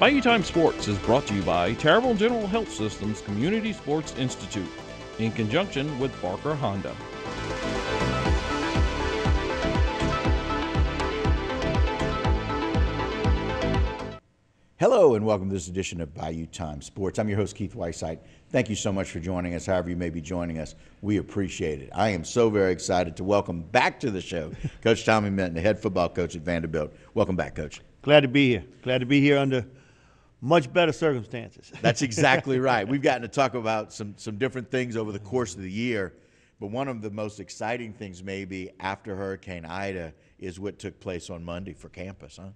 Bayou Time Sports is brought to you by Terrible General Health Systems Community Sports Institute in conjunction with Barker Honda. Hello and welcome to this edition of Bayou Time Sports. I'm your host, Keith Weisheit. Thank you so much for joining us, however, you may be joining us. We appreciate it. I am so very excited to welcome back to the show Coach Tommy Minton, the head football coach at Vanderbilt. Welcome back, Coach. Glad to be here. Glad to be here under much better circumstances. That's exactly right. We've gotten to talk about some some different things over the course of the year, but one of the most exciting things maybe after Hurricane Ida is what took place on Monday for campus, huh?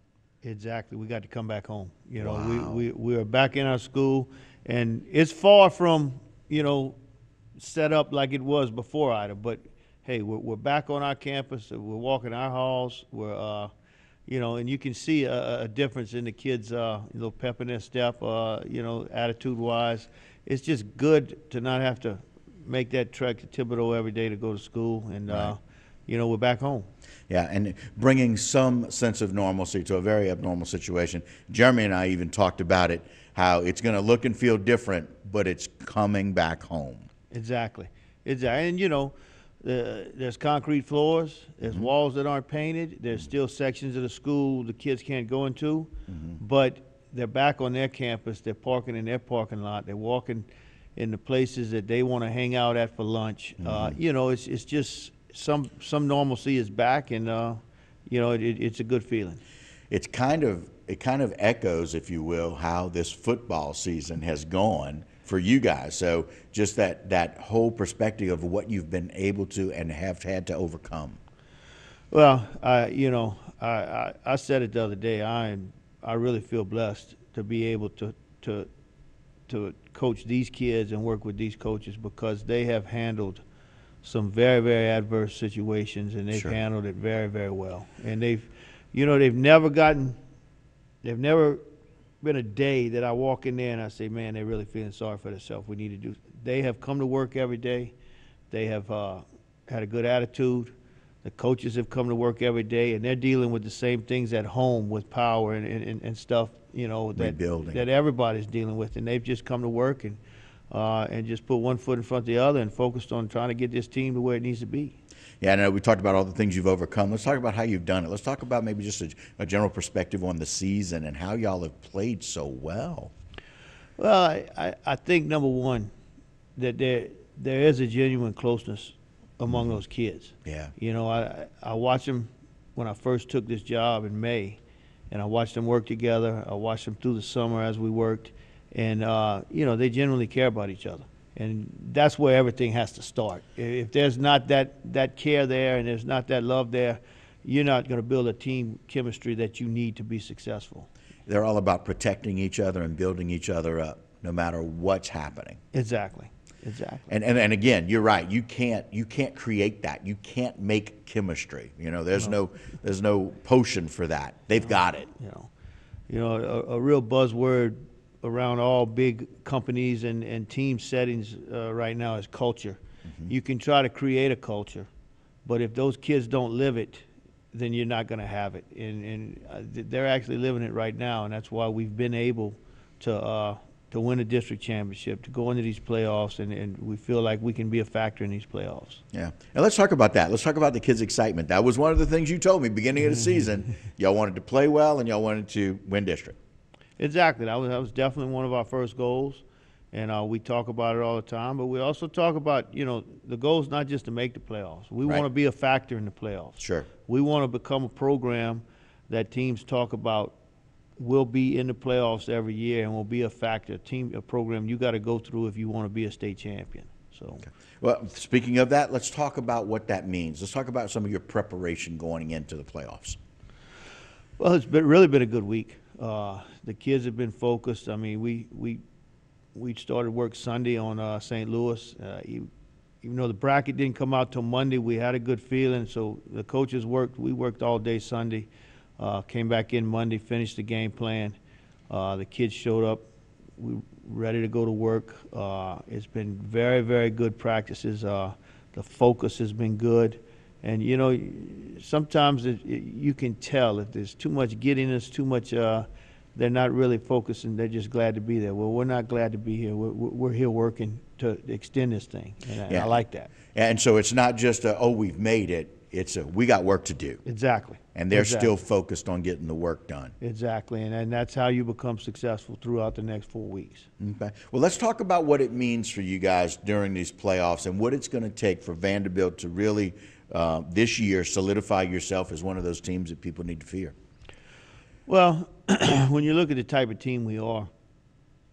Exactly. We got to come back home. You know, wow. we, we we are back in our school, and it's far from you know set up like it was before Ida, but hey, we're, we're back on our campus. We're walking our halls. We're uh, you know, and you can see a, a difference in the kids, uh, you know, pep in their step, uh, you know, attitude wise. It's just good to not have to make that trek to Thibodeau every day to go to school, and uh, right. uh, you know, we're back home. Yeah, and bringing some sense of normalcy to a very abnormal situation. Jeremy and I even talked about it, how it's going to look and feel different, but it's coming back home. Exactly, exactly, and you know there's concrete floors, there's mm-hmm. walls that aren't painted, there's mm-hmm. still sections of the school the kids can't go into, mm-hmm. but they're back on their campus, they're parking in their parking lot, they're walking in the places that they want to hang out at for lunch. Uh, you know, it's, it's just some, some normalcy is back, and, uh, you know, it, it's a good feeling. It's kind of, it kind of echoes, if you will, how this football season has gone for you guys. So just that that whole perspective of what you've been able to and have had to overcome. Well, you know, I, I, I, said it the other day. I I really feel blessed to be able to to to coach these kids and work with these coaches because they have handled some very very adverse situations and they've sure. handled it very very well and they've you know they've never gotten they've never been a day that I walk in there and I say, man, they're really feeling sorry for themselves. We need to do. They have come to work every day. They have uh, had a good attitude. The coaches have come to work every day, and they're dealing with the same things at home with power and, and, and stuff, you know, that, that everybody's dealing with. And they've just come to work and – uh, and just put one foot in front of the other and focused on trying to get this team to where it needs to be. Yeah, I know we talked about all the things you've overcome. Let's talk about how you've done it. Let's talk about maybe just a, a general perspective on the season and how y'all have played so well. Well, I, I, I think number one that there there is a genuine closeness among mm-hmm. those kids. Yeah. You know, I I watched them when I first took this job in May, and I watched them work together. I watched them through the summer as we worked, and uh, you know they genuinely care about each other. And that's where everything has to start. If there's not that that care there, and there's not that love there, you're not going to build a team chemistry that you need to be successful. They're all about protecting each other and building each other up, no matter what's happening. Exactly. Exactly. And, and and again, you're right. You can't you can't create that. You can't make chemistry. You know, there's no, no there's no potion for that. They've no. got it. You know, you know, a, a real buzzword around all big companies and, and team settings uh, right now is culture. Mm-hmm. You can try to create a culture, but if those kids don't live it, then you're not going to have it. And, and uh, they're actually living it right now, and that's why we've been able to uh, to win a district championship, to go into these playoffs, and, and we feel like we can be a factor in these playoffs. Yeah. And let's talk about that. Let's talk about the kids' excitement. That was one of the things you told me beginning of the mm-hmm. season. y'all wanted to play well, and y'all wanted to win district. Exactly. That was, that was definitely one of our first goals. And uh, we talk about it all the time, but we also talk about, you know, the goal is not just to make the playoffs. We right. want to be a factor in the playoffs. Sure. We want to become a program that teams talk about will be in the playoffs every year and will be a factor, a team, a program you got to go through if you want to be a state champion. So, okay. well, speaking of that, let's talk about what that means. Let's talk about some of your preparation going into the playoffs. Well, it's been, really been a good week. Uh, the kids have been focused. I mean, we we we started work Sunday on uh, St. Louis. Uh, even, even though the bracket didn't come out till Monday, we had a good feeling. So the coaches worked. We worked all day Sunday. Uh, came back in Monday, finished the game plan. Uh, the kids showed up. We ready to go to work. Uh, it's been very, very good practices. the focus has been good. And you know, sometimes it, it, you can tell if there's too much giddiness, too much. Uh, they're not really focusing. They're just glad to be there. Well, we're not glad to be here. We're, we're here working to extend this thing. And I, yeah. I like that. And so it's not just a, oh, we've made it it's a, we got work to do. Exactly. And they're exactly. still focused on getting the work done. Exactly. And, and that's how you become successful throughout the next four weeks. Okay. Well, let's talk about what it means for you guys during these playoffs and what it's going to take for Vanderbilt to really, uh, this year, solidify yourself as one of those teams that people need to fear. Well, when you look at the type of team we are,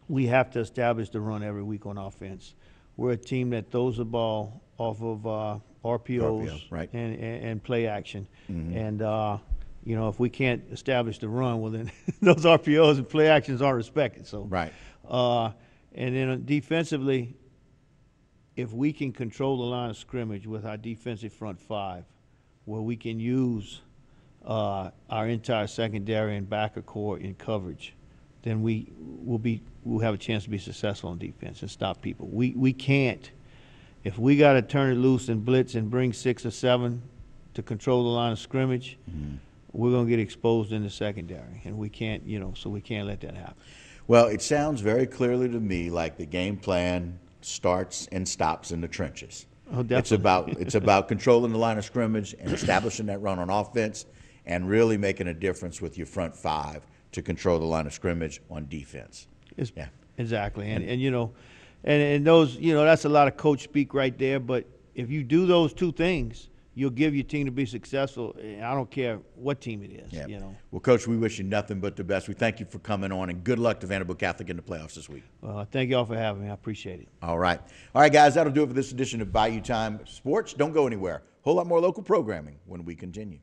we have to establish the run every week on offense. We're a team that throws the ball off of uh, RPOs, right. and, and, and play action. Mm-hmm. And, uh, you know, if we can't establish the run, well, then those RPOs and play actions aren't respected. So, right. Uh, and then uh, defensively, if we can control the line of scrimmage with our defensive front five, where we can use uh, our entire secondary and backer core in coverage, then we will be we'll have a chance to be successful on defense and stop people. We we can't if we got to turn it loose and blitz and bring six or seven to control the line of scrimmage, mm-hmm. we're going to get exposed in the secondary, and we can't, you know, so we can't let that happen. Well, it sounds very clearly to me like the game plan starts and stops in the trenches. Oh, It's about it's about controlling the line of scrimmage and establishing that run on offense, and really making a difference with your front five to control the line of scrimmage on defense. It's- Yeah. Exactly, and, and you know, and, and those, you know, that's a lot of coach speak right there. But if you do those two things, you'll give your team to be successful. And I don't care what team it is. Yeah. You know. Well, coach, we wish you nothing but the best. We thank you for coming on, and good luck to Vanderbilt Catholic in the playoffs this week. Well, thank y'all for having me. I appreciate it. All right, all right, guys. That'll do it for this edition of Bayou Time Sports. Don't go anywhere. A whole lot more local programming when we continue.